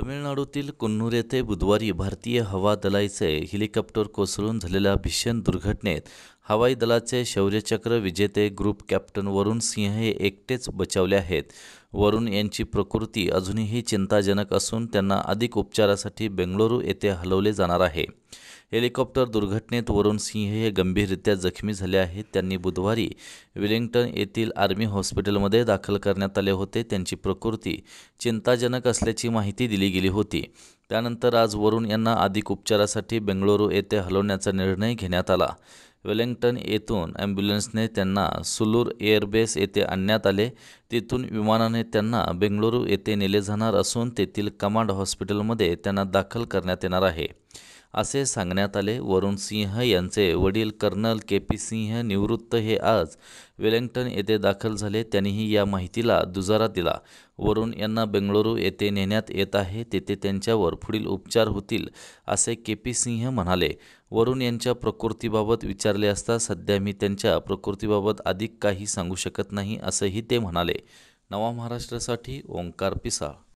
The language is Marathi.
तमिळनाडूतील कुन्नूर येथे बुधवारी भारतीय हवा दलाचे हेलिकॉप्टर कोसळून झालेल्या भीषण दुर्घटनेत हवाई दलाचे शौर्यचक्र विजेते ग्रुप कॅप्टन वरुण सिंह हे एकटेच बचावले आहेत वरुण यांची प्रकृती अजूनही चिंताजनक असून त्यांना अधिक उपचारासाठी बेंगळुरू येथे हलवले जाणार आहे हेलिकॉप्टर दुर्घटनेत वरुण सिंह हे गंभीररित्या जखमी झाले आहेत त्यांनी बुधवारी विलिंग्टन येथील आर्मी हॉस्पिटलमध्ये दाखल करण्यात आले होते त्यांची प्रकृती चिंताजनक असल्याची माहिती दिली गेली होती त्यानंतर आज वरुण यांना अधिक उपचारासाठी बेंगळुरू येथे हलवण्याचा निर्णय घेण्यात आला वेलिंग्टन येथून ॲम्ब्युलन्सने त्यांना सुलूर एअरबेस येथे आणण्यात आले तिथून विमानाने त्यांना बेंगळुरू येथे नेले जाणार असून तेथील कमांड हॉस्पिटलमध्ये त्यांना दाखल करण्यात येणार आहे असे सांगण्यात आले वरुण सिंह यांचे वडील कर्नल के पी सिंह निवृत्त हे आज वेलिंग्टन येथे दाखल झाले त्यांनीही या माहितीला दुजारा दिला वरुण यांना बेंगळुरू येथे नेण्यात येत आहे तेथे त्यांच्यावर पुढील उपचार होतील असे के पी सिंह म्हणाले वरुण यांच्या प्रकृतीबाबत विचारले असता सध्या मी त्यांच्या प्रकृतीबाबत अधिक काही सांगू शकत नाही असंही ते म्हणाले नवा महाराष्ट्रासाठी ओंकार पिसाळ